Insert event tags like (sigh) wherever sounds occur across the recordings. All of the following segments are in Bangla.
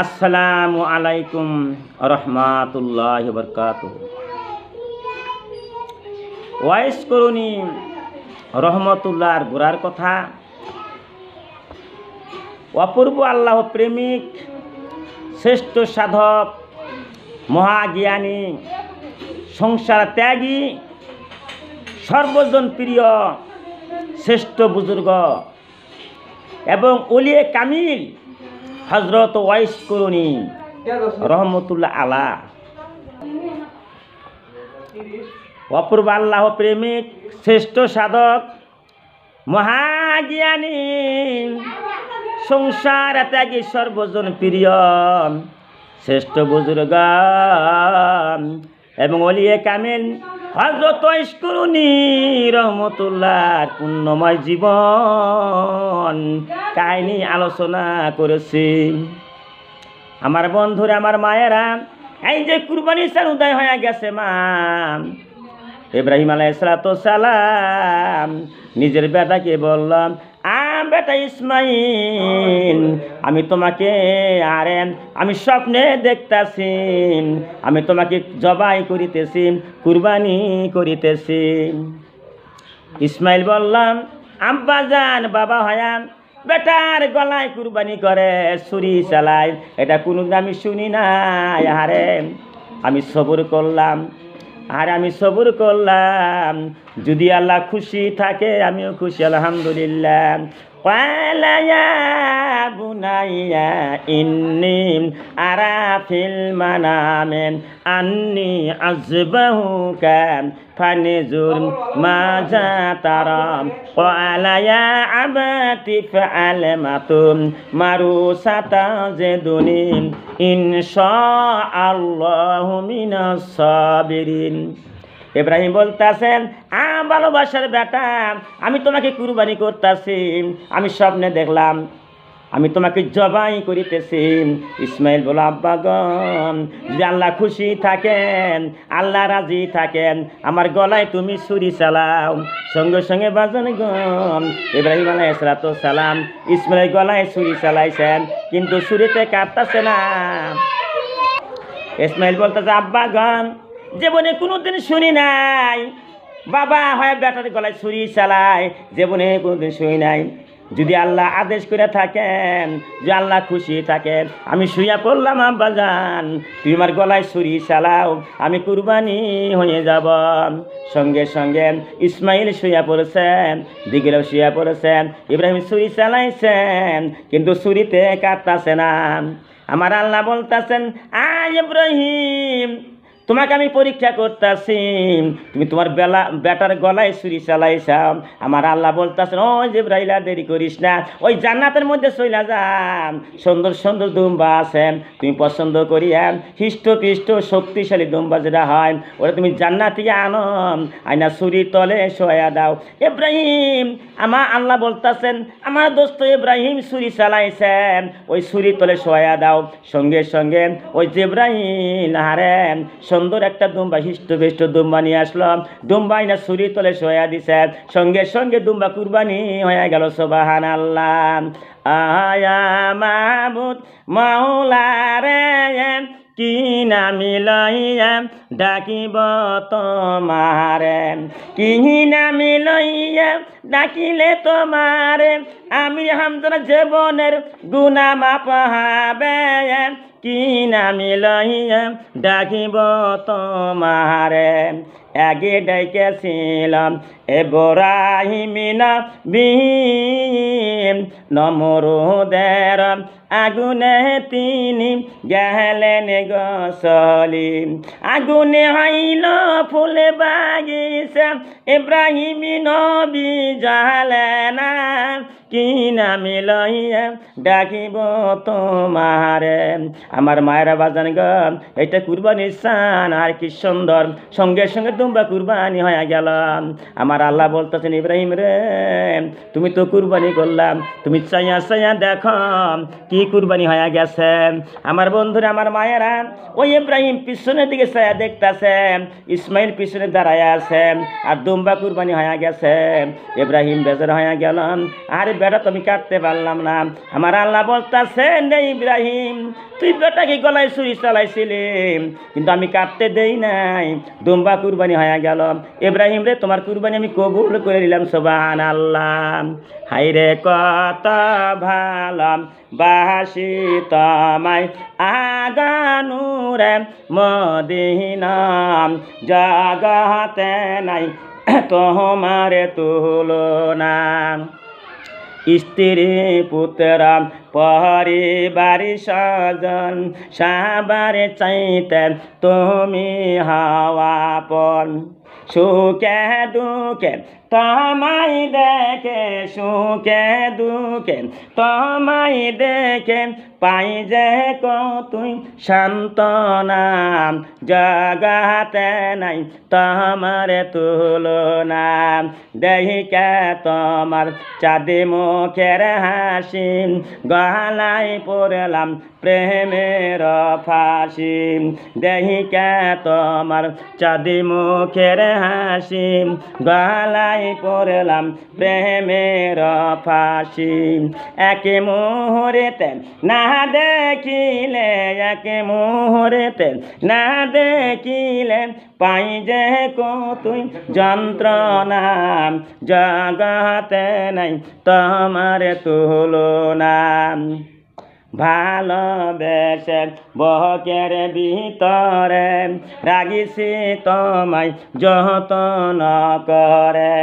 আসসালামু আলাইকুম রহমাতুল্লাহ বরকাত ওয়াইস করুনি রহমতুল্লাহর গোড়ার কথা অপূর্ব আল্লাহ প্রেমিক শ্রেষ্ঠ সাধক মহাজ্ঞানী সংসার ত্যাগী সর্বজন প্রিয় শ্রেষ্ঠ বুজুর্গ এবং ওলিয়ে কামিল হজরত ওয়াইস করুনি রহমতুল্লাহ আলা অপূর্ব আল্লাহ প্রেমিক শ্রেষ্ঠ সাধক মহাজ্ঞানী সংসার ত্যাগী সর্বজন প্রিয় শ্রেষ্ঠ বুজুর্গ এবং অলিয়ে কামেন হাজরত ইস্কুরুনি রহমতুল্লাহর পুণ্যময় জীবন কাহিনী আলোচনা করেছি আমার বন্ধুরা আমার মায়েরা এই যে কুরবানি সার উদয় হয়ে গেছে মা ইব্রাহিম আলাইসালাম নিজের বেদাকে বললাম বেটা ইসমাইল আমি তোমাকে আরেন আমি স্বপ্নে দেখতেছি আমি তোমাকে জবাই করিতেছি কুরবানি করিতেছি ইসমাইল বললাম আব্বা যান বাবা হয়ান বেটার গলায় কুরবানি করে ছুরি চালায় এটা কোনোদিন আমি শুনি নাই আরে আমি সবর করলাম আর আমি সবর করলাম যদি আল্লাহ খুশি থাকে আমিও খুশি আলহামদুলিল্লাহ قال يا بني إني أرى في المنام أني أذبحك فانظر ماذا ترى قال يا أبت فعل ما تؤمر ستجدني إن شاء الله من الصابرين এব্রাহিম বলতেছেন আ ভালোবাসার বেটা আমি তোমাকে কুরবানি করতেছি আমি স্বপ্নে দেখলাম আমি তোমাকে জবাই করিতেছি ইসমাইল বলো আব্বাগন যদি আল্লাহ খুশি থাকেন আল্লাহ রাজি থাকেন আমার গলায় তুমি সুরি চালাও সঙ্গে সঙ্গে বাজান এব্রাহিম ইব্রাহিম তো সালাম ইসমাইল গলায় সুরি চালাইছেন কিন্তু সুরিতে কাটতেছে না ইসমাইল বলতেছে আব্বাগন জীবনে কোনো দিন শুনি নাই বাবা হয় ব্যাটার গলায় ছুরি চালায় জীবনে কোনো দিন শুনি নাই যদি আল্লাহ আদেশ করে থাকেন যে আল্লাহ খুশি থাকেন আমি শুয়া পড়লাম আব্বা যান তুই আমার গলায় ছুরি চালাও আমি কুরবানি হয়ে যাব সঙ্গে সঙ্গে ইসমাইল শুয়া পড়েছেন দিগিল শুয়া পড়েছেন ইব্রাহিম ছুরি চালাইছেন কিন্তু ছুরিতে কাটতাছে না আমার আল্লাহ বলতেছেন আ ইব্রাহিম তোমাকে আমি পরীক্ষা করতেছি তুমি তোমার বেলা বেটার গলায় সুরি চালাইছাম আমার আল্লাহ বলতেছেন ও যে ব্রাইলা দেরি করিস না ওই জান্নাতের মধ্যে চইলা যান সুন্দর সুন্দর দুম্বা আছেন তুমি পছন্দ করিয়া হৃষ্টপিষ্ট শক্তিশালী দুম্বা যেটা হয় ওরা তুমি জান্নাতি আনো আইনা ছুরি তলে সয়া দাও এব্রাহিম আমার আল্লাহ বলতেছেন আমার দোস্ত এব্রাহিম সুরি চালাইছেন ওই ছুরি তলে সয়া দাও সঙ্গে সঙ্গে ওই জেব্রাহিম হারেন সুন্দর একটা দুম্বা হৃষ্টপুষ্ট দুম্বা নিয়ে আসলাম দুম্বা না সুরি তলে সয়া দিছে সঙ্গে সঙ্গে দুম্বা কুরবানি হয়ে গেল সোবাহান আল্লাহ আয়া মাহমুদ কি নামি লইয়া ডাকিব তোমারে কি নামি লইয়া ডাকিলে তোমারে আমি হামদার জীবনের গুণা মাপ হাবে কি নামি লইয়া ডাকিব তোমারে আগে ডাইকেছিলাম মিনা বিম নমরুদের আগুনে তিনি গেলেন গসলি আগুনে হইল ফুল বাগিস ইব্রাহিম নবী জালেনা কিনা মিলাইয়া ডাকিব তোমারে আমার মায়ের বাজান গ এটা কুরবানির সান আর কি সুন্দর সঙ্গে সঙ্গে তোমরা কুরবানি হয়ে গেল আমার আল্লাহ বলতেছেন ইব্রাহিম রে তুমি তো কুরবানি করলাম তুমি চাইয়া চাইয়া দেখ কি কুরবানি হয়ে গেছে আমার বন্ধুরা আমার মায়েরা ওই ইব্রাহিম পিছনের দিকে চাইয়া দেখতেছে ইসমাইল পিছনে দাঁড়ায় আছে আর দুম্বা কুরবানি হয়ে গেছে ইব্রাহিম বেজার হয়ে গেলাম আর বেটা তো আমি কাটতে পারলাম না আমার আল্লাহ সেন নেই ইব্রাহিম তুই বেটাকে গলায় ছুরি চালাইছিলি কিন্তু আমি কাটতে দেই নাই দুম্বা কুরবানি হয়ে গেল ইব্রাহিম রে তোমার কুরবানি আমি কবুল করে নিলাম সোবাহান আল্লাহ হাই রে কত ভালাম বাসি তমাই আগানুরে মদিনাম জগতে নাই (clears throat) তোমার তুলনা स्त्री पुत्र পরিবারি সজন সাবার চাইতে তুমি হাওয়া পন সুখে দুকে তোমায় দেখে সুখে দুখে তোমায় দেখে পাই যে তুই শান্ত নাম জগাতে নাই তোমার তুলনা দেহিকে তোমার চাঁদি মুখের হাসিন গ বালায় পড়লাম প্রেমের ফাঁসি দেহিকা তোমার চাঁদি মুখের হাসি গালাই পড়লাম প্রেমের ফাঁসি এক মুহূর্তে না দেখিলে এক মুহূর্তে না দেখিলে পাই যে তুই যন্ত্রণা জগতে নাই তোমার তুলনা ভালোবেসে বহকের ভিতরে রাগিছি তোমায় যতন করে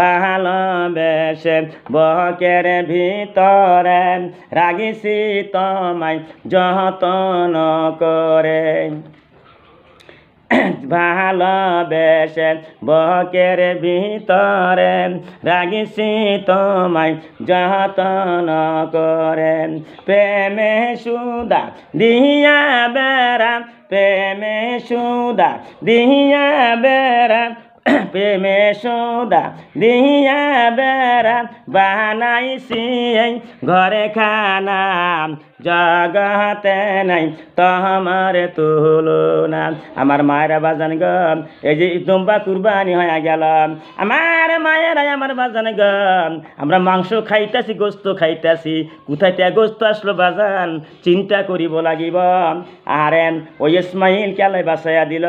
ভালোবেসে বহকের ভিতরে রাগিছি তোমায় যতন করে (clears throat) ভালোবেসে বকের ভিতরে রাগিসি তোমায় যতন করে প্রেমে সুদা দিয়া বেড়া প্রেমে সুদা দিয়া বেড়া (clears throat) প্রেমে সৌদা দিয়া বেড়া বানাইছি ঘরে খানা জাগাতে নাই তোমার না আমার মায়ের বাজান গ এই যে তোমরা কুরবানি হয়ে গেল আমার মায়ের আমার বাজান গ আমরা মাংস খাইতেছি গোস্ত খাইতেছি কোথায় তে গোস্ত আসলো বাজান চিন্তা করিব লাগিব আরেন ওই ইসমাইল কেলাই বাসায়া দিল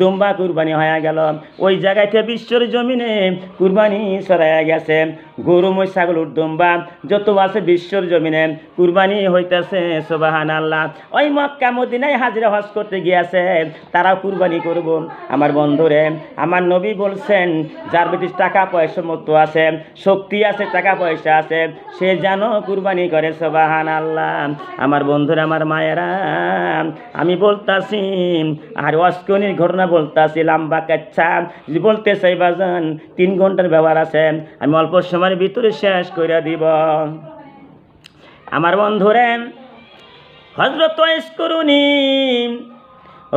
দুম্বা কুরবানি হয়ে গেল ওই জায়গাতে বিশ্বর জমিনে কুরবানি সরাইয়া গেছে গরু মই ছাগল দুম্বা যত আছে বিশ্বর জমিনে কুরবানি হয়ে হইতেছে সোবাহান আল্লাহ ওই মক্কা মদিনায় হাজরে হজ করতে গিয়েছে তারা কুরবানি করব আমার বন্ধুরে আমার নবী বলছেন যার ব্রিটিশ টাকা পয়সা মতো আছে শক্তি আছে টাকা পয়সা আছে সে যেন কুরবানি করে সোবাহান আল্লাহ আমার বন্ধুরে আমার মায়েরা আমি বলতাছি আর অস্কনির ঘটনা বলতাছি লাম্বা কাচ্ছা বলতে চাই বাজান তিন ঘন্টার ব্যবহার আছে আমি অল্প সময়ের ভিতরে শেষ করে দিব আমার বন্ধুরে হজরত করুনি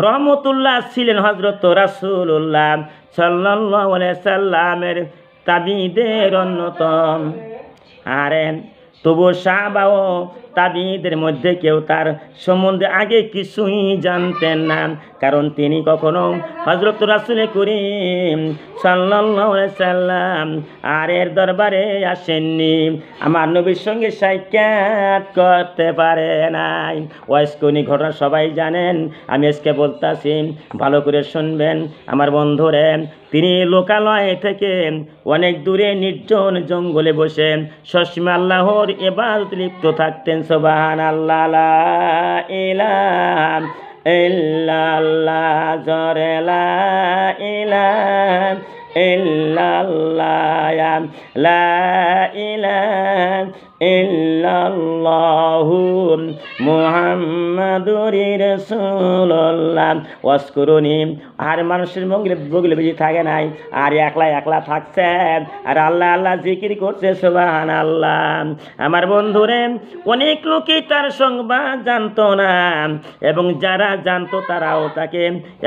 রহমতুল্লাহ ছিলেন হজরত রাসুল্লাহ সাল্লাহ সাল্লামের তাবিদের অন্যতম আরেন তবু সাহাবাও তাবিদের মধ্যে কেউ তার সম্বন্ধে আগে কিছুই জানতেন না কারণ তিনি কখনো হজরত রাসুল করিম সাল্লাম আর এর দরবারে আসেননি আমার নবীর সঙ্গে সাক্ষাৎ করতে পারে নাই ওয়াইস্কুনি ঘটনা সবাই জানেন আমি আজকে বলতাছি ভালো করে শুনবেন আমার বন্ধুরে তিনি লোকালয় থেকে অনেক দূরে নির্জন জঙ্গলে বসেন সসীম আল্লাহর এবার লিপ্ত থাকতেন সোবাহান আল্লাহ এলাম ইল্লাল্লাহ জরেলা ইলাম ইল্লাল্লাহ লা ইলাম ইল্লাল্লাহু মুহাম্মাদুর রাসূলুল্লাহ ওয়াসকুরুনি আর মানুষের মঙ্গলে বগলে বেশি থাকে নাই আর একলা একলা থাকছে আর আল্লাহ আল্লাহ জিকির করছে সুবাহান আল্লাহ আমার বন্ধুরে অনেক লোকেই তার সংবাদ জানতো না এবং যারা জানতো তারাও তাকে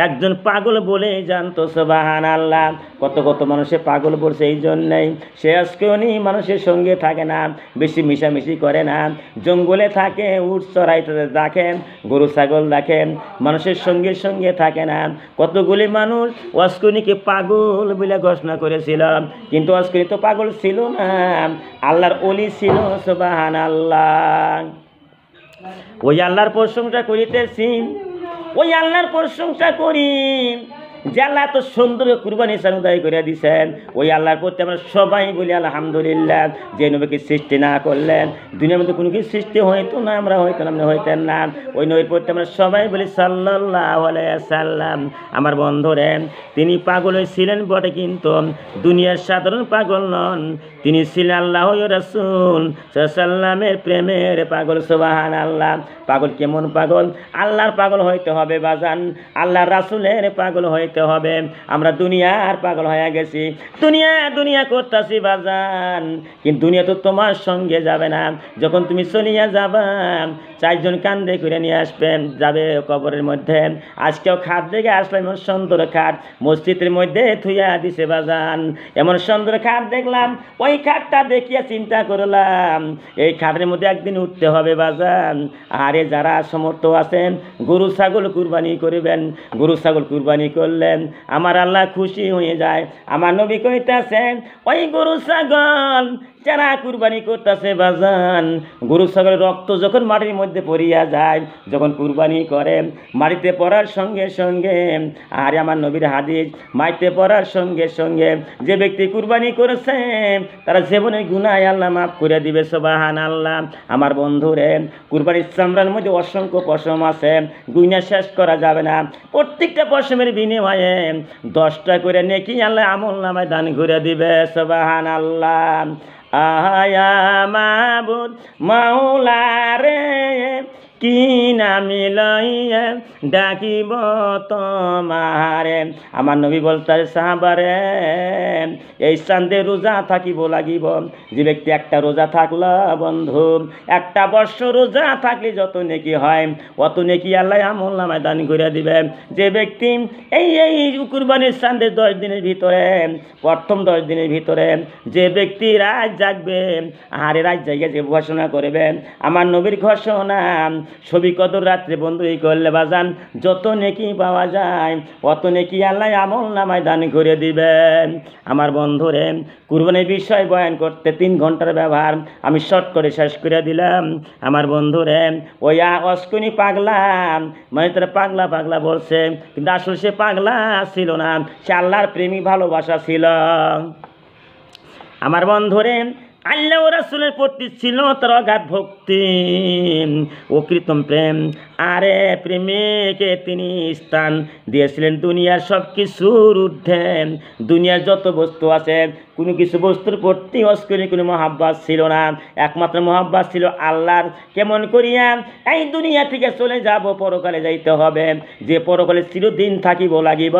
একজন পাগল বলে জানতো সুবাহান আল্লাহ কত কত মানুষে পাগল বলছে এই জন্যেই সে আজকেও মানুষের সঙ্গে থাকে না বেশি বেশি মিশামিশি করে না জঙ্গলে থাকে উট চড়াই দেখেন গরু ছাগল দেখেন মানুষের সঙ্গে সঙ্গে থাকে না কতগুলি মানুষ অস্কুনিকে পাগল বলে ঘোষণা করেছিল কিন্তু অস্কুনি তো পাগল ছিল না আল্লাহর অলি ছিল সোবাহান আল্লাহ ওই আল্লাহর প্রশংসা করিতেছি ওই আল্লাহর প্রশংসা করি যে আল্লাহ এত সুন্দর কুরবানি সানুদায় করে দিয়েছেন ওই আল্লাহর প্রতি আমরা সবাই বলি আলহামদুলিল্লাহ যে নবীকে সৃষ্টি না করলেন দুনিয়ার মধ্যে কোনো কি সৃষ্টি হইতো না আমরা হইতো না হইতেন না ওই নবীর প্রতি আমরা সবাই বলি সাল্লাহ সাল্লাম আমার বন্ধরেন তিনি পাগল হয়েছিলেন বটে কিন্তু দুনিয়ার সাধারণ পাগল নন তিনি ছিলেন আল্লাহ রসুল সাল্লামের প্রেমের পাগল সোবাহান আল্লাহ পাগল কেমন পাগল আল্লাহর পাগল হইতে হবে বাজান আল্লাহর রাসুলের পাগল হইতে হবে আমরা দুনিয়ার পাগল হয়ে গেছি দুনিয়া দুনিয়া করতেছি বাজান কিন্তু দুনিয়া তো তোমার সঙ্গে যাবে না যখন তুমি চলিয়া যাবা চারজন কান্দে করে নিয়ে আসবেন যাবে কবরের মধ্যে আজকেও খাট দেখে আসলাম এমন সুন্দর খাট মসজিদের মধ্যে থুইয়া দিছে বাজান এমন সুন্দর খাট দেখলাম ওই খাটটা দেখিয়া চিন্তা করলাম এই খাটের মধ্যে একদিন উঠতে হবে বাজান আরে যারা সমর্থ আছেন গরু ছাগল কুরবানি করবেন গরু ছাগল কুরবানি করলেন আমার আল্লাহ খুশি হয়ে যায় আমার নবী কইতেছেন ওই গরু ছাগল যারা কুরবানি করতেছে বাজান গরু ছাগলের রক্ত যখন মাটির মধ্যে পড়িয়া যায় যখন কুরবানি করে মাটিতে পড়ার সঙ্গে সঙ্গে আর আমার নবীর হাদিস মাটিতে পড়ার সঙ্গে সঙ্গে যে ব্যক্তি কুরবানি করেছে তারা জীবনের গুনায় আল্লাহ মাফ করে দিবে সোবাহান আল্লাহ আমার বন্ধুরে কুরবানির চামড়ার মধ্যে অসংখ্য পশম আছে গুনা শেষ করা যাবে না প্রত্যেকটা পশমের বিনিময়ে দশটা করে নেকি আল্লাহ আমল নামায় দান ঘুরে দিবে সোবাহান আল্লাহ আহায়া মাবুদ মাওলা রে কি নামি লইয়ে ডাকিব তোমারে আমার নবী বলতে সাহাবারে এই চান্দে রোজা থাকিব লাগিব যে ব্যক্তি একটা রোজা থাকল বন্ধু একটা বর্ষ রোজা থাকলে যত নেকি হয় অত নেকি আল্লাহ আমল নামায় দান করে দিবে যে ব্যক্তি এই এই কুরবানির চান্দে দশ দিনের ভিতরে প্রথম দশ দিনের ভিতরে যে ব্যক্তি রাজ জাগবে আরে রাজ জায়গায় যে ঘোষণা করবে আমার নবীর ঘোষণা ছবি কত রাত্রে বন্ধু এই করলে বাজান যত নেকি পাওয়া যায় অত নেকি আল্লাহ আমল নামায় দান করে দিবেন আমার বন্ধুরে কুরবানির বিষয় বয়ান করতে তিন ঘন্টার ব্যবহার আমি শর্ট করে শেষ করে দিলাম আমার বন্ধুরে ওই অস্কুনি পাগলা মানে তারা পাগলা পাগলা বলছে কিন্তু আসলে সে পাগলা ছিল না সে আল্লাহর প্রেমী ভালোবাসা ছিল আমার বন্ধুরে আল্লাহ রাসুলের প্রতি ছিল তার অগাধ ভক্তি ভক্তিম প্রেম আরে তিনি স্থান দিয়েছিলেন দুনিয়ার সব কিছুর ঊর্ধ্বে দুনিয়ার যত বস্তু আছে কোনো কিছু বস্তুর প্রতি অস্করি কোনো মহাব্বাস ছিল না একমাত্র মহাব্বাস ছিল আল্লাহর কেমন করিয়া এই দুনিয়া থেকে চলে যাব পরকালে যাইতে হবে যে পরকালে চিরদিন থাকিব লাগিব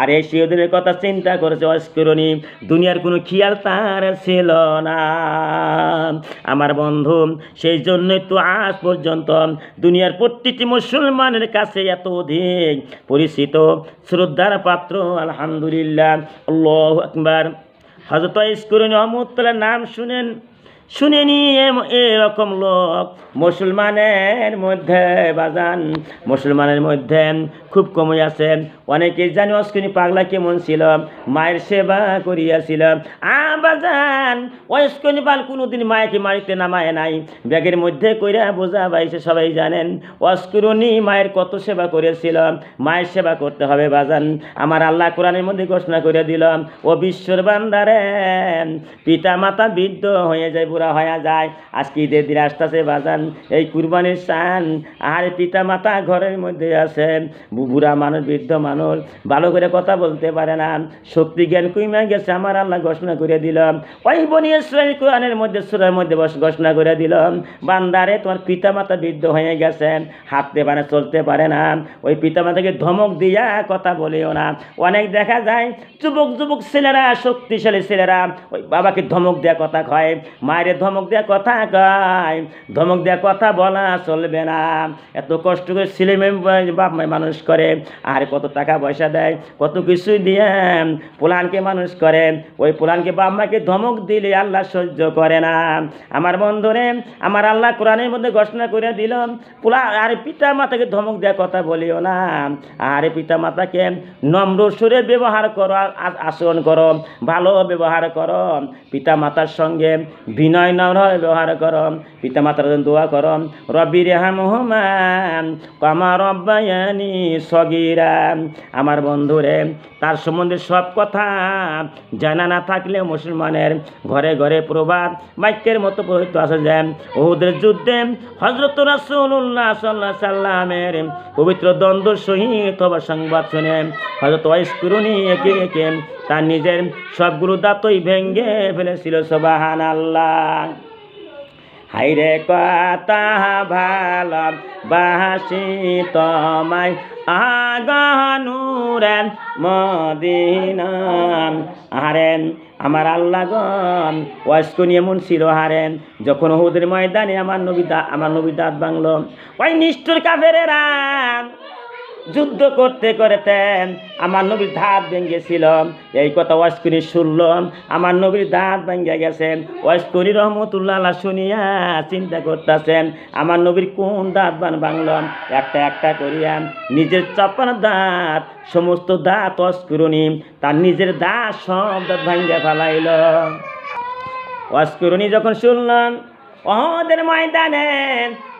আর এই চিরদিনের কথা চিন্তা করেছে অস্করণী দুনিয়ার কোনো খেয়াল তার ছিল না আমার বন্ধু সেই জন্যই তো আজ পর্যন্ত দুনিয়ার প্রতিটি মুসলমানের কাছে এত অধিক পরিচিত শ্রদ্ধার পাত্র আলহামদুলিল্লাহ আল্লাহ আকবর হজরত ইস্কুর নাম শুনেন শুনে নিয়ে এরকম লোক মুসলমানের মধ্যে বাজান মুসলমানের মধ্যে খুব কমই আছে অনেকে জানি অস্কিনী পাগলা কেমন ছিল মায়ের সেবা করিয়াছিল আজান বাজান অস্কিনী পাল কোনোদিন মায়েকে মারিতে নামায় নাই ব্যাগের মধ্যে কইরা বোঝা বাইছে সবাই জানেন অস্কুরণী মায়ের কত সেবা করেছিল মায়ের সেবা করতে হবে বাজান আমার আল্লাহ কোরআনের মধ্যে ঘোষণা করে দিল ও বিশ্বর বান্দারে পিতা মাতা বৃদ্ধ হয়ে যায় পুরা হয়ে যায় আজকে ঈদের দিন আসতেছে বাজান এই কুরবানির সান আর পিতা মাতা ঘরের মধ্যে আছে বুড়া মানুষ বৃদ্ধ মানুষ ভালো করে কথা বলতে পারে না শক্তি জ্ঞান কুইমা গেছে আমার আল্লাহ ঘোষণা করে দিলাম ওই বনি ইসরায়েল কোরআনের মধ্যে সুরের মধ্যে ঘোষণা করে দিলাম বান্দারে তোমার পিতা মাতা বৃদ্ধ হয়ে গেছে হাঁটতে পারে চলতে পারে না ওই পিতা মাতাকে ধমক দিয়া কথা বলেও না অনেক দেখা যায় যুবক যুবক ছেলেরা শক্তিশালী ছেলেরা ওই বাবাকে ধমক দেওয়া কথা কয় মায়ের বাইরে ধমক দেওয়া কথা কয় ধমক দেওয়া কথা বলা চলবে না এত কষ্ট করে ছেলে বাপ মানুষ করে আর কত টাকা পয়সা দেয় কত কিছু দিয়ে পোলানকে মানুষ করে ওই পোলানকে বাপ মাকে ধমক দিলে আল্লাহ সহ্য করে না আমার বন্ধুরে আমার আল্লাহ কোরআনের মধ্যে ঘোষণা করে দিল পোলা আর পিতা মাতাকে ধমক দেওয়া কথা বলিও না আর পিতা মাতাকে নম্র সুরে ব্যবহার করো আচরণ করো ভালো ব্যবহার করো পিতা মাতার সঙ্গে বিন বিনয় নম্র ব্যবহার কর মাতার জন্য দোয়া কর রবি রেহাম হুমাম কমা রব্বায়নি সগিরা আমার বন্ধুরে তার সম্বন্ধে সব কথা জানা না থাকলে মুসলমানের ঘরে ঘরে প্রবাদ বাক্যের মতো প্রহিত আছে যে ওহুদের যুদ্ধে হজরত রাসুল্লাহ সাল্লাহ সাল্লামের পবিত্র দ্বন্দ্ব সহিত সংবাদ শুনে হজরত ওয়াইস কুরুনি একে একে তার নিজের সবগুলো দাঁতই ভেঙ্গে ফেলেছিল সবাহান আল্লাহ হাইরে কথা ভাল বাহাসি তোমায় আগানুরেন মদিনান হারেন আমার আল্লাহগণ ওয়াসকন এমন ছিল হারেন যখন হুদের ময়দানে আমার নবী আমার নবী দাঁত বাংল ওই নিষ্ঠুর কাফেরেরা যুদ্ধ করতে করতেন আমার নবীর দাঁত ছিলাম এই কথা ওয়াসকুনি শুনলাম আমার নবীর দাঁত ভেঙ্গে গেছেন ওয়াসকুনি রহমতুল্লাহ শুনিয়া চিন্তা করতেছেন আমার নবীর কোন দাঁত বান ভাঙলাম একটা একটা করিয়া নিজের চাপান দাঁত সমস্ত দাঁত অস্কুরণী তার নিজের দাঁত সব দাঁত ভাঙ্গে ফেলাইল অস্কুরণী যখন শুনলাম অহদের ময়দানে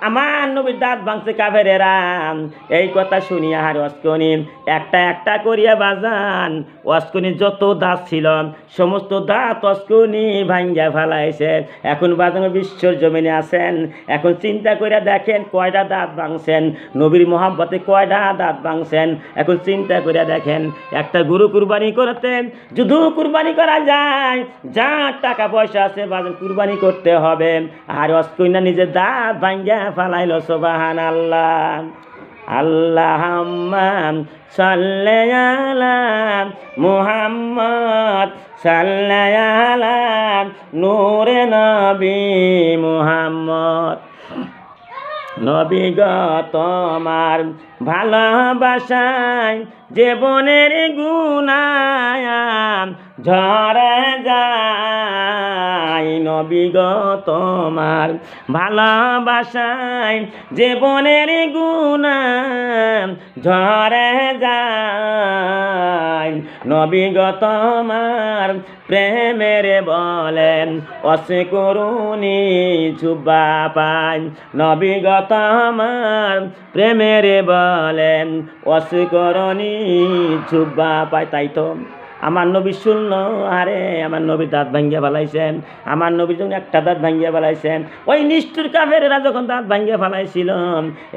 আমার নবীর দাঁত ভাঙছে রান এই কথা শুনিয়া হার অস্কনি একটা একটা করিয়া বাজান অস্কনি যত দাঁত ছিল সমস্ত দাঁত অস্কনি ভাঙ্গিয়া ফেলাইছে এখন বাজানো বিশ্বর জমিনে আছেন এখন চিন্তা করিয়া দেখেন কয়টা দাঁত ভাঙছেন নবীর মোহাম্মতে কয়টা দাঁত ভাঙছেন এখন চিন্তা করিয়া দেখেন একটা গরু কুরবানি করতে যুধু কুরবানি করা যায় যা টাকা পয়সা আছে বাজান কুরবানি করতে হবে আর অস্কন্যা নিজের দাঁত ভাঙ্গিয়া ফালাইল সুবাহান আল্লাহ আল্লাহাম্মা সাল্লে আলা মুহাম্মদ সাল্লে আলা নূরে নবী মুহাম্মদ নবী গ তোমার ভালোবাসায় জীবনের গুণায়াম ঝরে যায় নবীগ তোমার ভালোবাসায় জীবনের গুণাম ঝরে যায় নবীগ তোমার প্রেমের বলেন অসে করুনি ছুবা পায় নবীগ তোমার প্রেমের বল বলেন অস্বীকরণী ঝুব্বা পায় তাই তো আমার নবী শূন্য আরে আমার নবী দাঁত ভাঙ্গিয়া ফেলাইছেন আমার নবী যখন একটা দাঁত ভাঙ্গিয়া ফেলাইছেন ওই নিষ্ঠুর কাফেরেরা যখন দাঁত ভাঙ্গিয়া ফেলাইছিল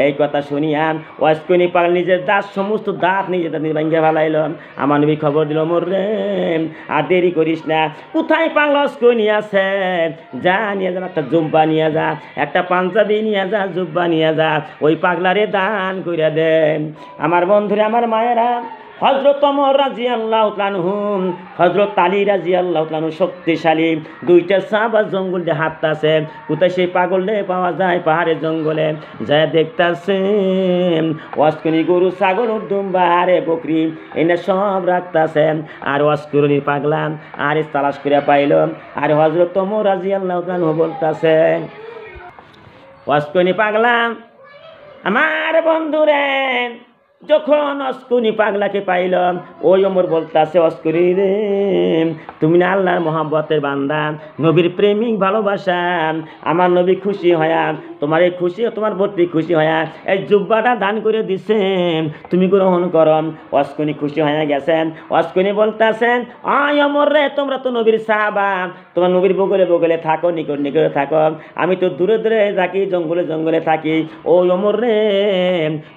এই কথা শুনিয়ান ওয়াসকুনি পাগল নিজের দাঁত সমস্ত দাঁত নিজে দাঁত ভাঙ্গিয়া ফেলাইল আমার নবী খবর দিল মোর রে আর দেরি করিস না কোথায় পাল অস্কুনি আছে যা নিয়ে যা একটা জুব্বা নিয়ে যা একটা পাঞ্জাবি নিয়ে যা জুব্বা নিয়ে যা ওই পাগলারে দান করিয়া দেন আমার বন্ধুরা আমার মায়েরা হজরত অমর রাজি আল্লাহ তালহুম হজরত আলী রাজি আল্লাহ তালু শক্তিশালী দুইটা সাবা জঙ্গল দিয়ে আছে কোথায় সেই পাগলে পাওয়া যায় পাহাড়ে জঙ্গলে যা দেখতেছে অস্কুনি গরু ছাগল দুম্বা বাহারে বকরি এনে সব রাখতেছে আর অস্করণী পাগলাম আর তালাশ করে পাইল আর হজরত অমর রাজি আল্লাহ তালু বলতেছে অস্কুনি পাগলাম আমার বন্ধুরে যখন অস্কুনি পাগলাকে পাইলাম ওই অমর বলতাছে অস্কুরি রে তুমি না আল্লাহর মোহাম্মতের বান্দা নবীর প্রেমিক ভালোবাসান আমার নবী খুশি হয়া তোমার এই খুশি তোমার ভর্তি খুশি হয়া এই জুব্বাটা দান করে দিছেন তুমি গ্রহণ করম অস্কুনি খুশি হয়ে গেছেন অস্কুনি বলতেছেন আয় অমর রে তোমরা তো নবীর সাহাবা তোমার নবীর বগলে বগলে থাকো নিকট নিকটে থাকো আমি তো দূরে দূরে থাকি জঙ্গলে জঙ্গলে থাকি ওই অমর রে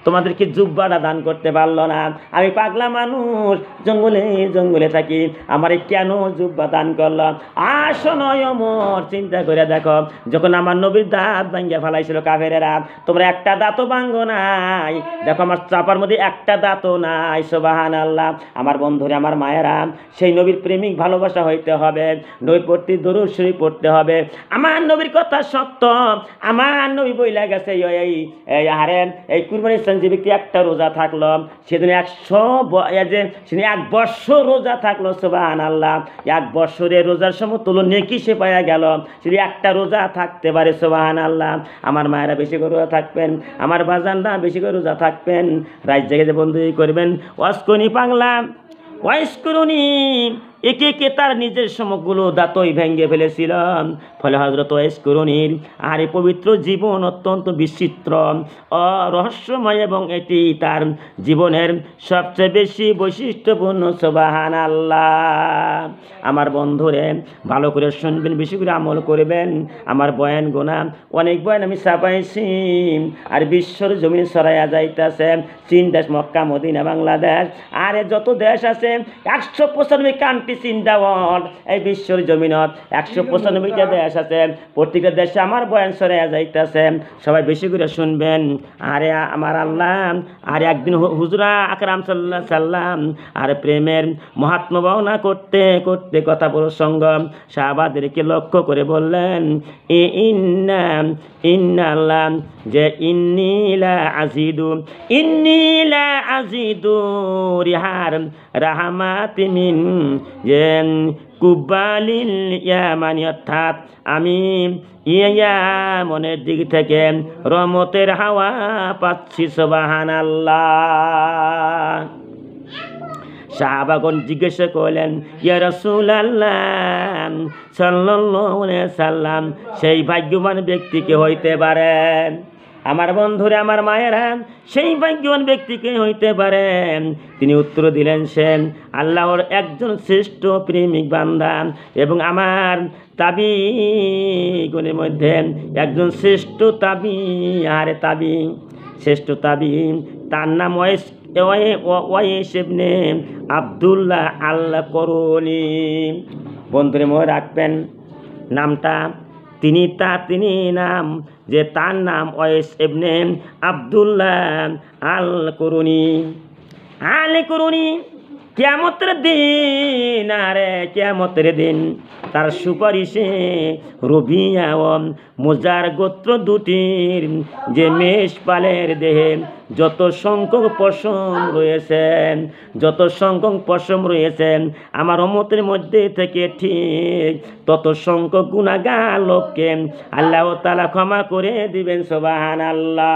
তোমাদের কি জুব্বাটা সমাধান করতে পারলো না আমি পাগলা মানুষ জঙ্গলে জঙ্গলে থাকি আমার কেন জুব্বা দান করলো আসন অমর চিন্তা করে দেখো যখন আমার নবীর দাঁত ভাঙ্গিয়া ফেলাইছিল কাফেরেরা তোমরা একটা দাঁতও ভাঙ্গ নাই দেখো আমার চাপার মধ্যে একটা দাঁতও নাই সোবাহান আল্লাহ আমার বন্ধুরে আমার মায়েরা সেই নবীর প্রেমিক ভালোবাসা হইতে হবে নবী পড়তে দরুদ শরীফ পড়তে হবে আমার নবীর কথা সত্য আমার নবী বইলা গেছে এই আহারেন এই কুরবানির সঞ্জীবী ব্যক্তি একটা রোজা থাকে থাকলো সেদিন একশো যে সেদিন এক বছর রোজা থাকলো সোবাহান আল্লাহ এক বছরে রোজার সমতুল নেকি সে পাওয়া গেল সেদিন একটা রোজা থাকতে পারে সোবাহান আল্লাহ আমার মায়েরা বেশি করে রোজা থাকবেন আমার বাজানরা বেশি করে রোজা থাকবেন রাজ্যে যে বন্ধু করবেন অস্কনি পাংলা ওয়াইস্করণী একে একে তার নিজের সমগুলো দাঁতই ভেঙে ফেলেছিলেন ফলে হজরত এসকরণীর আর এই পবিত্র জীবন অত্যন্ত বিচিত্র অরহস্যময় এবং এটি তার জীবনের সবচেয়ে বেশি বৈশিষ্ট্যপূর্ণ সোবাহান আল্লাহ আমার বন্ধুরে ভালো করে শুনবেন বেশি করে আমল করবেন আমার বয়ান গোনা অনেক বয়ান আমি চাপাইছি আর বিশ্বর জমি সরাইয়া যাইতেছে চীন দেশ মক্কা মদিনা বাংলাদেশ আর যত দেশ আছে একশো পঁচানব্বই কান্ট্রি পিস ইন দ্য এই বিশ্বর জমিনত একশো পঁচানব্বইটা দেশ আছে প্রত্যেকটা দেশে আমার বয়ান সরে যাইতেছে সবাই বেশি করে শুনবেন আরে আমার আল্লাহ আর একদিন হুজরা আকরাম সাল্লা সাল্লাম আর প্রেমের মহাত্মা ভাবনা করতে করতে কথা প্রসঙ্গ শাহবাদেরকে লক্ষ্য করে বললেন এ ইন্না ইন্না আল্লাহ যে ইন্নিলা আজিদু ইন্নিলা আজিদু রিহার রাহামাতিমিন যে কুব্বালিল ইয়ামানি অর্থাৎ আমি মনের দিক থেকে রমতের হাওয়া পাচ্ছি সবাহান আল্লাহ জিজ্ঞাসা করলেন ইয়া রসুল আল্লাহ সাল্লাম সেই ভাগ্যবান ব্যক্তিকে হইতে পারেন আমার বন্ধুরে আমার মায়েরা সেই ভাগ্যবান ব্যক্তিকে হইতে পারে তিনি উত্তর দিলেন সে আল্লাহর একজন শ্রেষ্ঠ প্রেমিক বান্দা এবং আমার তাবি গুণের মধ্যে একজন শ্রেষ্ঠ তাবি আরে তাবি শ্রেষ্ঠ তাবি তার নাম ওয়েস ওয়েস আবদুল্লাহ আল্লাহ করুনি বন্ধুরে মনে রাখবেন নামটা তিনি তা তিনি নাম যে তার নাম ওয়েস এবনে আবদুল্লাহ আল করুনি আল করুনি কেয়ামতের দিন আরে কেয়ামতের দিন তার সুপারিশে রবি মোজার গোত্র দুটির যে মেষ পালের দেহে যত সংখ্যক পশম রয়েছেন যত সংখ্যক পশম রয়েছেন আমার অমতের মধ্যে থেকে ঠিক তত সংখ্যক গুণাগার লোককে আল্লাহ তালা ক্ষমা করে দিবেন সোবাহান আল্লাহ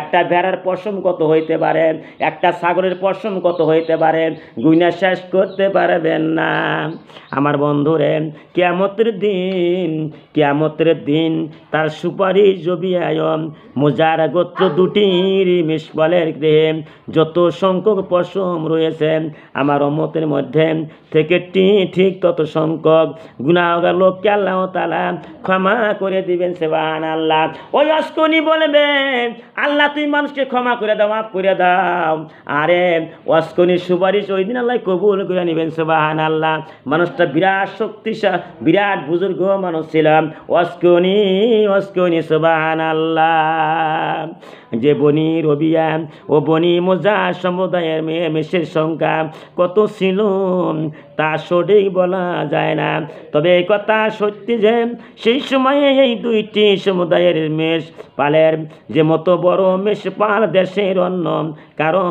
একটা ভেড়ার পশম কত হইতে পারে একটা সাগরের পশম কত হইতে পারে গুনা শেষ করতে পারবেন না আমার বন্ধুরে কেয়ামতের দিন কেয়ামতের দিন তার সুপারিশ জবিয়ায়ম মোজার গোত্র দুটির মিসবলের দেহে যত সংখ্যক পশম রয়েছে আমার অমতের মধ্যে থেকে ঠিক তত সংখ্যক গুণাগার লোককে আল্লাহ তালা ক্ষমা করে দিবেন সেবান আল্লাহ ওই অস্কনি বলবেন আল্লাহ তুই মানুষকে ক্ষমা করে দাও মাফ করে দাও আরে অস্কনি সুপারিশ হয়েছে ওই দিন আল্লাহ কবুল করে নেবেন সোবাহান আল্লাহ মানুষটা বিরাট শক্তিশা বিরাট বুজুর্গ মানুষ ছিলাম অস্কনি অস্কনি সোবাহান আল্লাহ যে বনি রবিয়া ও বনি মোজা সমুদায়ের মেয়ে মেষের সংখ্যা কত ছিল তা সঠিক বলা যায় না তবে এই কথা সত্যি যে সেই সময়ে এই দুইটি সমুদায়ের মেষ পালের যে মতো বড় মেষ পাল দেশের অন্য কারো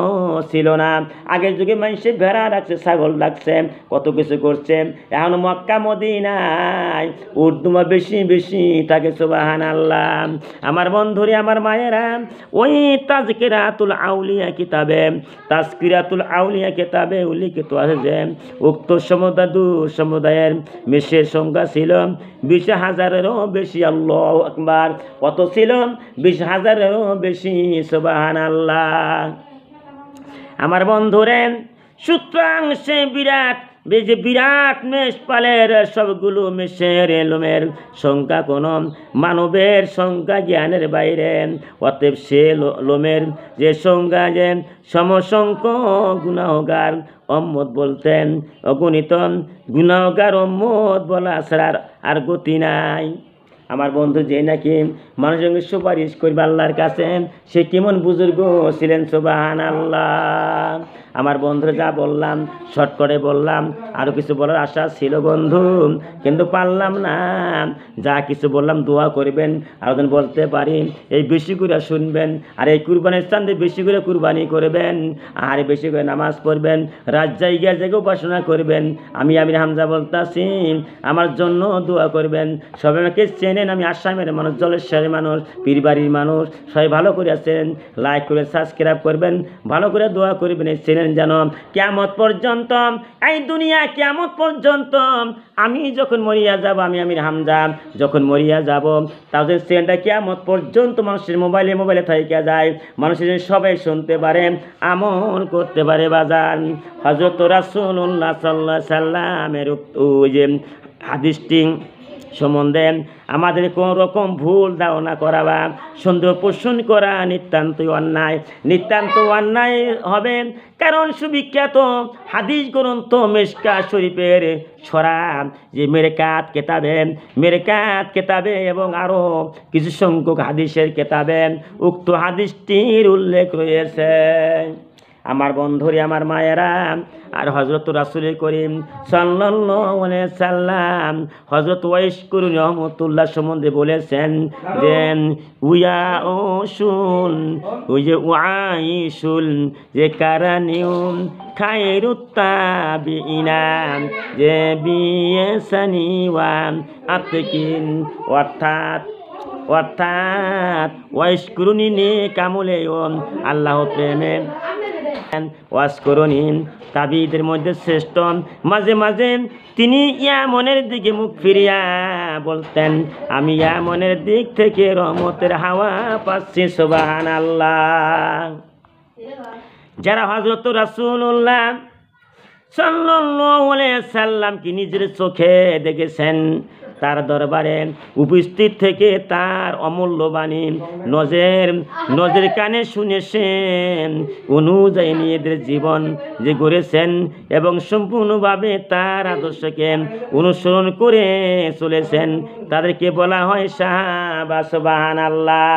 ছিল না আগের যুগে মানুষে ভেড়া রাখছে ছাগল রাখছে কত কিছু করছে এখন মক্কা মদিনায় উর্দুমা বেশি বেশি তাকে সোবাহান আল্লাহ আমার বন্ধুরে আমার মায়েরা ওই তাজকিরাতুল আউলিয়া কিতাবে তাজকিরাতুল আউলিয়া কিতাবে উল্লিখিত আছে যে উক্ত সমুদা দু সমুদায়ের মিশের সংখ্যা ছিল বিশ হাজারেরও বেশি আল্লাহ একবার কত ছিল বিশ হাজারেরও বেশি সোবাহান আল্লাহ আমার বন্ধুরে সুতরাং সে বিরাট যে বিরাট মেষপালের সবগুলো মেষের এলমের সংখ্যা কোনো মানবের সংখ্যা জ্ঞানের বাইরে অতএব সে লোমের যে সংখ্যা যে সমসংখ্য গুণাহগার অম্মত বলতেন অগণিত গুণগার অম্মত বলা ছাড়ার আর গতি নাই আমার বন্ধু যে নাকি মানুষজনকে সুপারিশ করবে আল্লাহর কাছে সে কেমন বুজুর্গ ছিলেন সুবাহান আল্লাহ আমার বন্ধুরা যা বললাম শর্ট করে বললাম আরও কিছু বলার আশা ছিল বন্ধু কিন্তু পারলাম না যা কিছু বললাম দোয়া করবেন আর বলতে পারি এই বেশি করে শুনবেন আর এই কুরবানির স্থান দিয়ে বেশি করে কুরবানি করবেন আর বেশি করে নামাজ পড়বেন রাত জায়গায় জায়গায় উপাসনা করবেন আমি আমির হামজা বলতাছি আমার জন্য দোয়া করবেন সবাই আমাকে চেনেন আমি আসামের মানুষ জলেশ্বরের গ্রামের মানুষ পীর বাড়ির মানুষ সবাই ভালো করে আসেন লাইক করে সাবস্ক্রাইব করবেন ভালো করে দোয়া করবেন এই চ্যানেল যেন কেমত পর্যন্ত এই দুনিয়া কেমত পর্যন্ত আমি যখন মরিয়া যাব আমি আমি হামজা যখন মরিয়া যাব তাহলে চ্যানেলটা কেমত পর্যন্ত মানুষের মোবাইলে মোবাইলে থাকে যায় মানুষের সবাই শুনতে পারে আমল করতে পারে বাজার হজরত রাসুল্লাহ সাল্লা সাল্লামের ওই যে হাদিসটি সম্বন্ধে আমাদের কোন রকম ভুল ধারণা করাবা সুন্দর পোষণ করা নিতান্তই অন্যায় নিতান্ত অন্যায় হবে কারণ সুবিখ্যাত হাদিস গ্রন্থ মেশকা শরীফের ছড়া যে মেরেকাত কেতাবে মেরেকাত কেতাবে এবং আরও কিছু সংখ্যক হাদিসের কেতাবে উক্ত হাদিসটির উল্লেখ রয়েছে আমার বন্ধুরে আমার মায়েরা আর হজরত রাসুল করিম সাল্লাম হজরত ওয়াইশকুর রহমতুল্লাহ সম্বন্ধে বলেছেন যে উয়া ও শুন ওই যে ওয়াইশুল যে কারানিউম খায়রুত্তাবিনাম যে বিয়ে সানিওয়াম আতকিন অর্থাৎ অর্থাৎ ওয়াইশকুরুনি নে কামলে আল্লাহ প্রেমে ওয়াজ করুন তাবিদের মধ্যে শ্রেষ্ঠ মাঝে মাঝে তিনি ইয়া মনের দিকে মুখ ফিরিয়া বলতেন আমি মনের দিক থেকে রহমতের হাওয়া পাচ্ছি সোবাহান আল্লাহ যারা হজরত রাসুল্লাহ সাল্লাহ সাল্লামকে নিজের চোখে দেখেছেন তার দরবারে উপস্থিত থেকে তার অমূল্য বাণী নজের নজের কানে শুনেছেন অনুযায়ী নিজেদের জীবন যে গড়েছেন এবং সম্পূর্ণভাবে তার আদর্শকে অনুসরণ করে চলেছেন তাদেরকে বলা হয় শাহাবাসবাহান আল্লাহ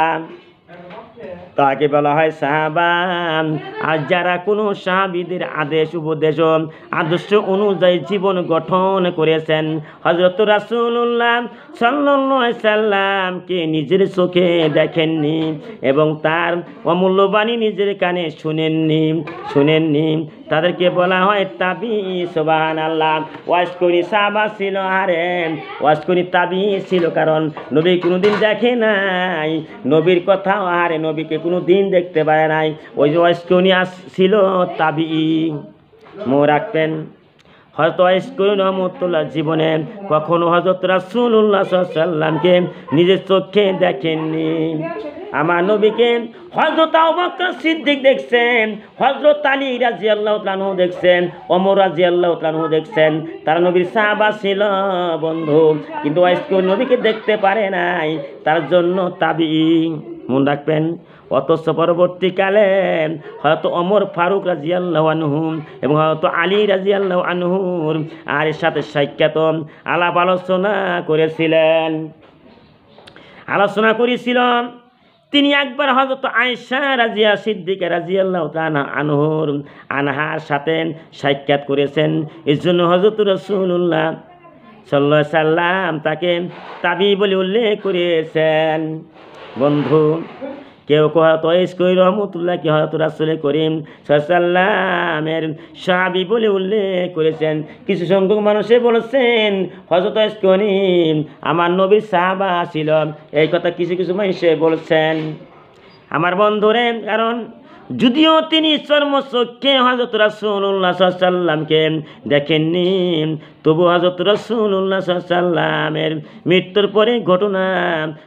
তাকে বলা হয় সাহাবান আর যারা কোনো সাহাবিদের আদেশ উপদেশ আদর্শ অনুযায়ী জীবন গঠন করেছেন হজরত রাসুল্লাহ সাল্লামকে নিজের চোখে দেখেননি এবং তার অমূল্যবাণী নিজের কানে শুনেননি শুনেননি তাদেরকে বলা হয় তাবি সোবাহান আল্লাহ ওয়াসকরি সাবা ছিল আরেন ওয়াসকরি তাবি ছিল কারণ নবী কোনো দিন দেখে নাই নবীর কথা আরে নবীকে কোনো দিন দেখতে পারে নাই ওই যে ওয়াসকনি ছিল তাবি মো রাখবেন হয়তো রহমতুল্লাহ জীবনে কখনো হজরত রাসুল্লাহ সাল্লামকে নিজের চোখে দেখেননি আমার নবীকে হজরত সিদ্দিক দেখছেন হজরত আলী রাজি আল্লাহ তানহ দেখছেন অমর রাজি আল্লাহ তানহ দেখছেন তারা নবীর সাহাবা ছিল বন্ধু কিন্তু ওয়াইস নবীকে দেখতে পারে নাই তার জন্য তাবি মন রাখবেন অথচ পরবর্তীকালে হয়তো অমর ফারুক রাজিয়াল্লাহ আনহুম এবং হয়তো আলী রাজিয়াল্লাহ আনহুর আর এর সাথে সাক্ষাত আলাপ আলোচনা করেছিলেন আলোচনা করেছিল তিনি একবার হজরত আয়সা রাজিয়া সিদ্দিকা রাজিয়াল্লাহ আনহুর আনহার সাথে সাক্ষাৎ করেছেন এর জন্য হজরত রসুল্লাহ সাল্লা সাল্লাম তাকে তাবি বলে উল্লেখ করেছেন বন্ধু কেউ কেহ তয়েস কই রহমতুল্লাহ কি হয়তো রাসুলে করিম সাল্লামের সাবি বলে উল্লেখ করেছেন কিছু সংখ্যক মানুষে বলেছেন হজরত করিম আমার নবীর সাহাবা ছিল এই কথা কিছু কিছু মানুষে বলেছেন আমার বন্ধুরে কারণ যদিও তিনি সর্বচক্ষে হজরত রাসুল্লাহ সাল্লামকে দেখেননি তবু হজরত রসুল্লাহ সাল্লামের মৃত্যুর পরে ঘটনা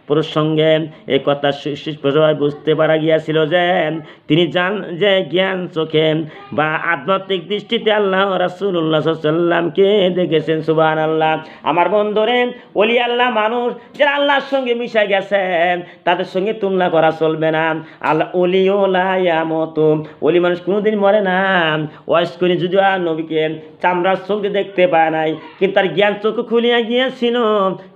প্রসঙ্গে এ কথা সুস্পষ্টভাবে বুঝতে পারা গিয়াছিল যে তিনি জান যে জ্ঞান চোখে বা আধ্যাত্মিক দৃষ্টিতে আল্লাহ রাসুল্লাহ সাল্লামকে দেখেছেন সুবাহ আল্লাহ আমার বন্ধরে অলি আল্লাহ মানুষ যারা আল্লাহর সঙ্গে মিশে গেছেন তাদের সঙ্গে তুলনা করা চলবে না আল্লাহ অলিওলা মতো অলি মানুষ কোনোদিন মরে না ওয়াশ করে যদিও আর নবীকে চামড়ার চোখে দেখতে পায় নাই কিন্তু তার জ্ঞান চক্ষু খুলিয়া গিয়েছিল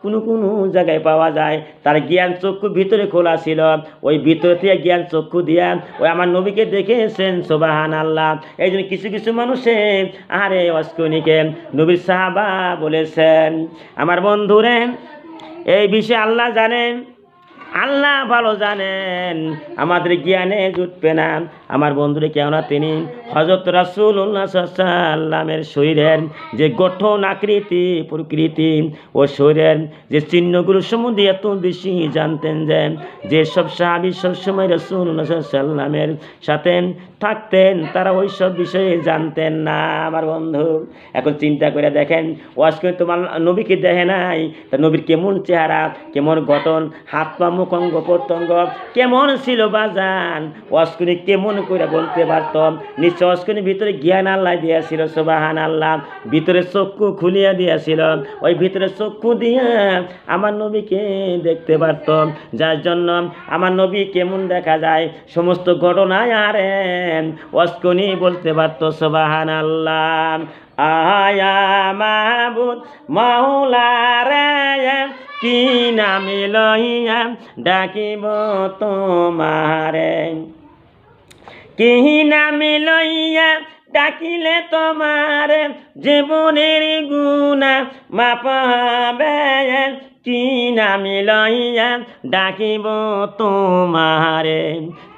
কোনো কোনো জায়গায় পাওয়া যায় তার জ্ঞান চক্ষু ভিতরে খোলা ছিল ওই ভিতরে থেকে জ্ঞান চক্ষু দিয়া ওই আমার নবীকে দেখেছেন সোবাহান আল্লাহ এই জন্য কিছু কিছু মানুষে আরে অস্কনিকে নবীর সাহাবা বলেছেন আমার বন্ধুরে এই বিষয়ে আল্লাহ জানেন আল্লাহ ভালো জানেন আমাদের জ্ঞানে জুটবে না আমার বন্ধুরে কেননা তিনি হজরত রাসুল্লাহ সাল্লামের শরীরের যে গঠন আকৃতি প্রকৃতি ও শরীরের যে চিহ্নগুলো সম্বন্ধে এত বেশি জানতেন যে যেসব সাহাবি সবসময় রসুল্লাহ সাল্লামের সাথে থাকতেন তারা ওই সব বিষয়ে জানতেন না আমার বন্ধু এখন চিন্তা করে দেখেন ও আজকে তোমার নবীকে দেখে নাই তা নবীর কেমন চেহারা কেমন গঠন হাত পা অমুক অঙ্গ প্রত্যঙ্গ কেমন ছিল বাজান অস্কুনি কেমন করে বলতে পারতাম নিশ্চয় অস্কুনি ভিতরে জ্ঞান আল্লাহ দিয়েছিল সোবাহান আল্লাহ ভিতরে চক্ষু খুলিয়া দিয়েছিল ওই ভিতরে চক্ষু দিয়ে আমার নবীকে দেখতে পারতাম যার জন্য আমার নবী কেমন দেখা যায় সমস্ত ঘটনায় আরে অস্কুনি বলতে পারতো সোবাহান আল্লাহ আয়া মাহবুদ মাওলা রে কি নামি লইয়া ডাকিব তোমারে কি নামি লইয়া ডাকিলে তোমার জীবনের গুণা মাপ কি নামি লইয়া ডাকিব তোমারে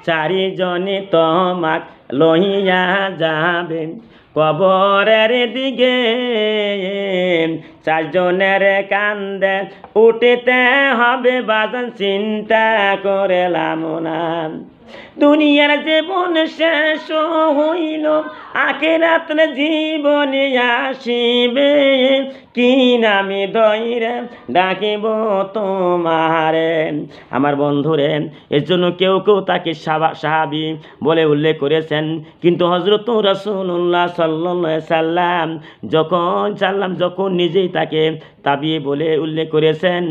চারিজনে তোমাক লইয়া যাবেন কবরের দিকে চারজনের কান্দে উঠিতে হবে বাদন চিন্তা করলাম না দুনিয়ার জীবন শেষ হইল রাত্রে জীবনে আসিবে কি নামে দইরে ডাকিব তোমারে আমার বন্ধুরে এর জন্য কেউ কেউ তাকে সাহাবি বলে উল্লেখ করেছেন কিন্তু হজরত রসুল্লাহ সাল্লাম যখন সাল্লাম যখন নিজেই তাকে তাবি বলে উল্লেখ করেছেন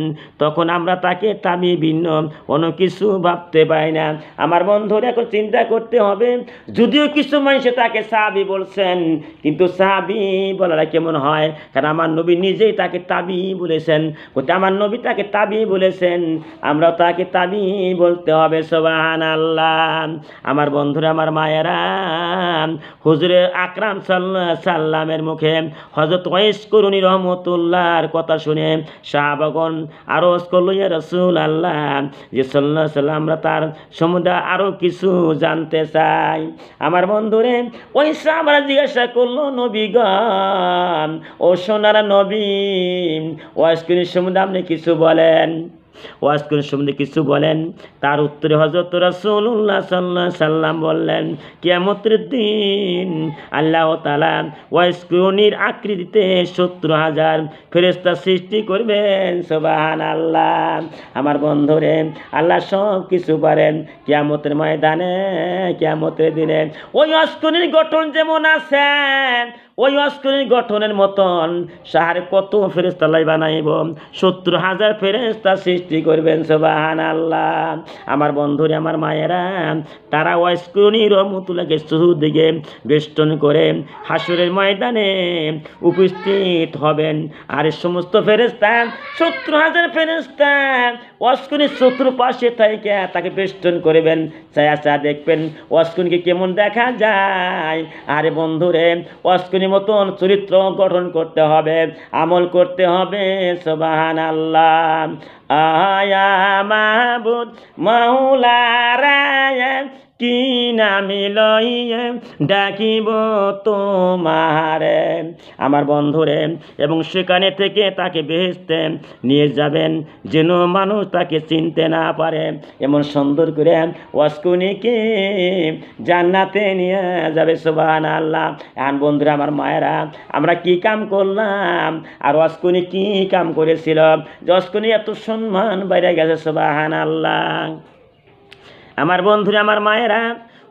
তখন আমরা তাকে তাবি ভিন্ন অন্য কিছু ভাবতে পাই না আমার বন্ধুরা এখন চিন্তা করতে হবে যদিও কিছু মানুষে তাকে সাহাবি বলছেন কিন্তু সাহাবি বলাটা কেমন হয় কারণ আমার নবী নিজেই তাকে তাবি বলেছেন আমার নবী তাকে তাবি বলেছেন আমরা তাকে তাবি বলতে হবে সোবাহান আল্লাহ আমার বন্ধুরা আমার মায়েরা হুজুরের আকরাম সাল্লা সাল্লামের মুখে হজরত ওয়েশ করুনি রহমতুল্লাহর কথা কথা শুনে শাহবাগন আরজ করল রসুল আল্লাহ যে সাল্লাহ সাল্লামরা তার সম্বন্ধে আরও কিছু জানতে চাই আমার বন্ধুরে ওই সাহাবারা জিজ্ঞাসা করলো নবীগণ ও সোনারা নবী ওয়াইস্কিনের সম্বন্ধে আপনি কিছু বলেন ওয়াজ করে সম্বন্ধে কিছু বলেন তার উত্তরে হজরত রসুল্লাহ সাল্লাহ সাল্লাম বললেন কিয়ামতের দিন আল্লাহ তালা ওয়াইসকুনির আকৃতিতে সত্তর হাজার ফেরেস্তা সৃষ্টি করবেন সোবাহান আল্লাহ আমার বন্ধুরে আল্লাহ সব কিছু পারেন কিয়ামতের ময়দানে কিয়ামতের দিনে ওই অস্কুনির গঠন যেমন আছেন ওই অস্করিণ গঠনের মতন সাহার কত ফেরেস্তালাই বানাইব সত্তর হাজার ফেরেস্তা সৃষ্টি করবেন সোবাহান আল্লাহ আমার বন্ধুরে আমার মায়েরা তারা অস্করণী রহমতুল্লাহকে দিকে বেষ্টন করে হাসুরের ময়দানে উপস্থিত হবেন আর সমস্ত ফেরেস্তা সত্তর হাজার ফেরেস্তা অস্কুনি শত্রু পাশে থেকে তাকে বেষ্টন করবেন চায়া চা দেখবেন অস্কুনকে কেমন দেখা যায় আরে বন্ধুরে অস্কুনি নবীর মতন চরিত্র গঠন করতে হবে আমল করতে হবে সোবাহান আল্লাহ আয়া মাহবুদ মাহুলারায় কি নামি লইয়ে ডাকিব তোমারে আমার বন্ধুরে এবং সেখানে থেকে তাকে বেহেস্তে নিয়ে যাবেন যেন মানুষ তাকে চিনতে না পারে এমন সুন্দর করে অস্কুনিকে জান্নাতে নিয়ে যাবে সুবাহান আল্লাহ এখন বন্ধুরা আমার মায়েরা আমরা কি কাম করলাম আর অস্কুনি কি কাম করেছিল যে অস্কুনি এত সম্মান বাইরে গেছে সুবাহান আল্লাহ আমার বন্ধুরা আমার মায়েরা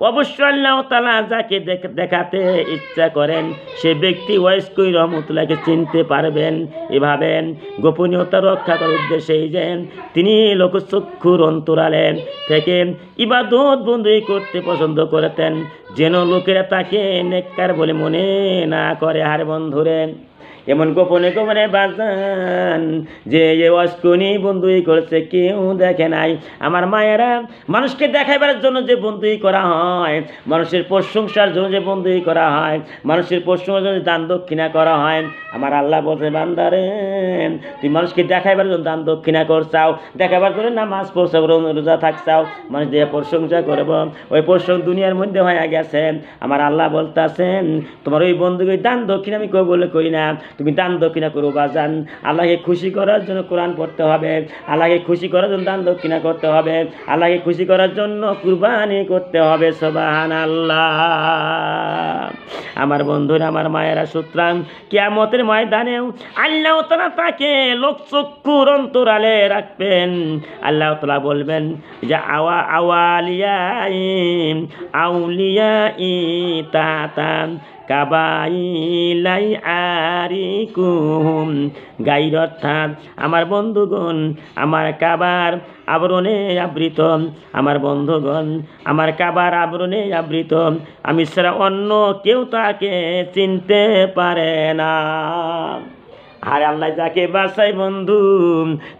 অবশ্য আল্লাহ তালা যাকে দেখাতে ইচ্ছা করেন সে ব্যক্তি ওয়েস্কুই রহমতুল্লাহকে চিনতে পারবেন এভাবে গোপনীয়তা রক্ষা করার উদ্দেশ্যে যেন তিনি লোকচক্ষুর অন্তরালেন থেকে ইবাদত বন্ধুই করতে পছন্দ করতেন যেন লোকেরা তাকে নেককার বলে মনে না করে হার বন্ধুরেন এমন গোপনে গোপনে বাজান যে অস্কুনি বন্ধুই করছে কেউ দেখে নাই আমার মায়েরা মানুষকে দেখাইবার জন্য যে বন্ধুই করা হয় মানুষের প্রশংসার জন্য যে বন্ধুই করা হয় মানুষের প্রশংসার জন্য দান দক্ষিণা করা হয় আমার আল্লাহ বলছে বান্দারে তুই মানুষকে দেখাইবার জন্য দান দক্ষিণা করছাও দেখাবার জন্য না মাছ পড়ছাও রোজা থাকছাও মানুষ দিয়ে প্রশংসা করব ওই প্রশংসা দুনিয়ার মধ্যে হয়ে গেছে আমার আল্লাহ বলতেছেন তোমার ওই বন্ধুকে দান দক্ষিণা আমি বলে করি না তুমি দান দক্ষিণা করো যান আল্লাহকে খুশি করার জন্য কোরআন পড়তে হবে আল্লাহকে খুশি করার জন্য দান দক্ষিণা করতে হবে আল্লাহকে খুশি করার জন্য কুরবানি করতে হবে সবাহান আল্লাহ আমার বন্ধুরা আমার মায়েরা সুতরাং কেয়ামতের ময়দানেও আল্লাহ তালা তাকে লোকচক্ষুর অন্তরালে রাখবেন আল্লাহ তালা বলবেন যে আওয়া আওয়ালিয়া আউলিয়া ই তা কাবাইলাই আরিকুম গাইর অর্থাৎ আমার বন্ধুগণ আমার কাবার আবরণে আবৃত আমার বন্ধুগণ আমার কাবার আবরণে আবৃত আমি ছাড়া অন্য কেউ তাকে চিনতে পারে না আর আল্লাহ যাকে বাসায় বন্ধু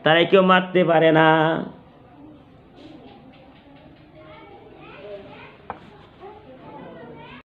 তারা কেউ মারতে পারে না